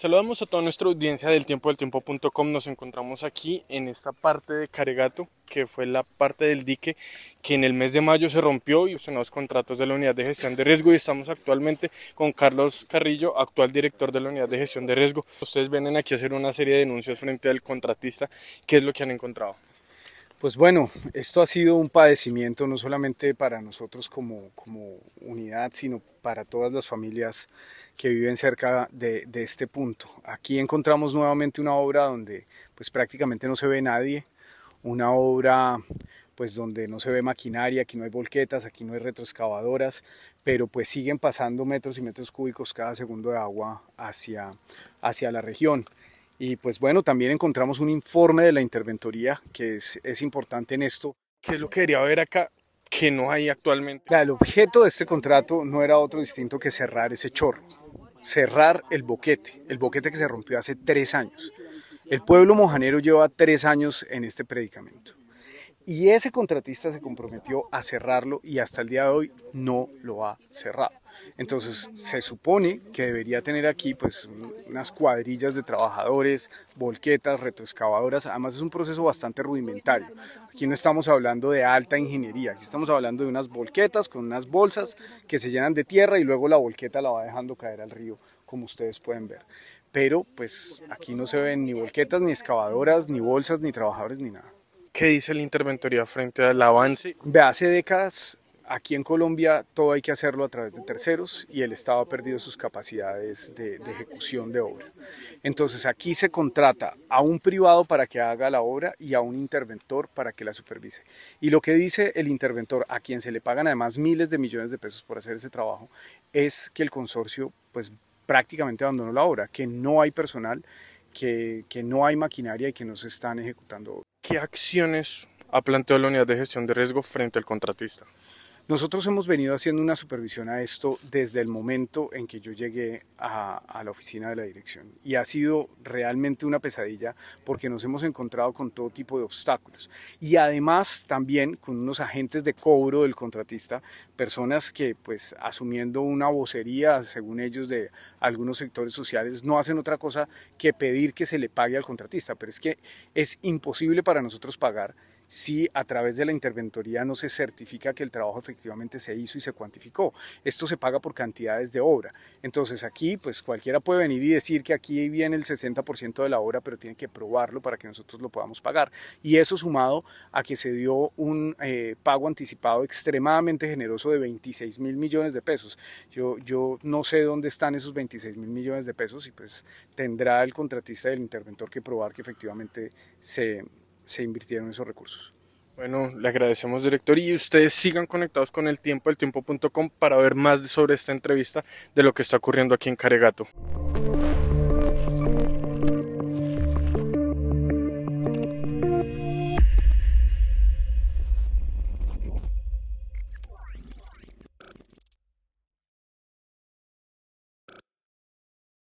Saludamos a toda nuestra audiencia del tiempo del tiempo.com. Nos encontramos aquí en esta parte de Caregato, que fue la parte del dique que en el mes de mayo se rompió y son los contratos de la unidad de gestión de riesgo. Y estamos actualmente con Carlos Carrillo, actual director de la unidad de gestión de riesgo. Ustedes vienen aquí a hacer una serie de denuncias frente al contratista. ¿Qué es lo que han encontrado? Pues bueno, esto ha sido un padecimiento no solamente para nosotros como, como unidad, sino para todas las familias que viven cerca de, este punto. Aquí encontramos nuevamente una obra donde pues prácticamente no se ve nadie, una obra pues donde no se ve maquinaria, aquí no hay volquetas, aquí no hay retroexcavadoras, pero pues siguen pasando metros y metros cúbicos cada segundo de agua hacia, hacia la región. Y pues bueno, también encontramos un informe de la interventoría que es, importante en esto. ¿Qué es lo que debería haber acá? que no hay actualmente. el objeto de este contrato no era otro distinto que cerrar ese chorro, cerrar el boquete, el boquete que se rompió hace tres años. El pueblo mojanero lleva tres años en este predicamento. Y ese contratista se comprometió a cerrarlo y hasta el día de hoy no lo ha cerrado. Entonces se supone que debería tener aquí pues unas cuadrillas de trabajadores, volquetas, retroexcavadoras. Además es un proceso bastante rudimentario. Aquí no estamos hablando de alta ingeniería, aquí estamos hablando de unas volquetas con unas bolsas que se llenan de tierra y luego la volqueta la va dejando caer al río, como ustedes pueden ver. Pero pues aquí no se ven ni volquetas, ni excavadoras, ni bolsas, ni trabajadores, ni nada. ¿Qué dice la interventoría frente al avance? Ve hace décadas, aquí en Colombia, todo hay que hacerlo a través de terceros y el Estado ha perdido sus capacidades de, ejecución de obra. Entonces, aquí se contrata a un privado para que haga la obra y a un interventor para que la supervise. Y lo que dice el interventor, a quien se le pagan además miles de millones de pesos por hacer ese trabajo, es que el consorcio, pues prácticamente abandonó la obra, que no hay personal, que, que no hay maquinaria y que no se están ejecutando obras. ¿qué acciones ha planteado la unidad de gestión de riesgo frente al contratista? Nosotros hemos venido haciendo una supervisión a esto desde el momento en que yo llegué a, la oficina de la dirección y ha sido realmente una pesadilla porque nos hemos encontrado con todo tipo de obstáculos y además también con unos agentes de cobro del contratista, personas que pues asumiendo una vocería según ellos de algunos sectores sociales no hacen otra cosa que pedir que se le pague al contratista, pero es que es imposible para nosotros pagar si a través de la interventoría no se certifica que el trabajo efectivamente se hizo y se cuantificó. Esto se paga por cantidades de obra. Entonces aquí, pues cualquiera puede venir y decir que aquí viene el 60% de la obra, pero tiene que probarlo para que nosotros lo podamos pagar. Y eso sumado a que se dio un eh, pago anticipado extremadamente generoso de 26 mil millones de pesos. Yo, yo no sé dónde están esos 26 mil millones de pesos y pues tendrá el contratista del interventor que probar que efectivamente se, se invirtieron esos recursos. Bueno, le agradecemos, director, y ustedes sigan conectados con el tiempo, el tiempo.com para ver más sobre esta entrevista de lo que está ocurriendo aquí en Caregato.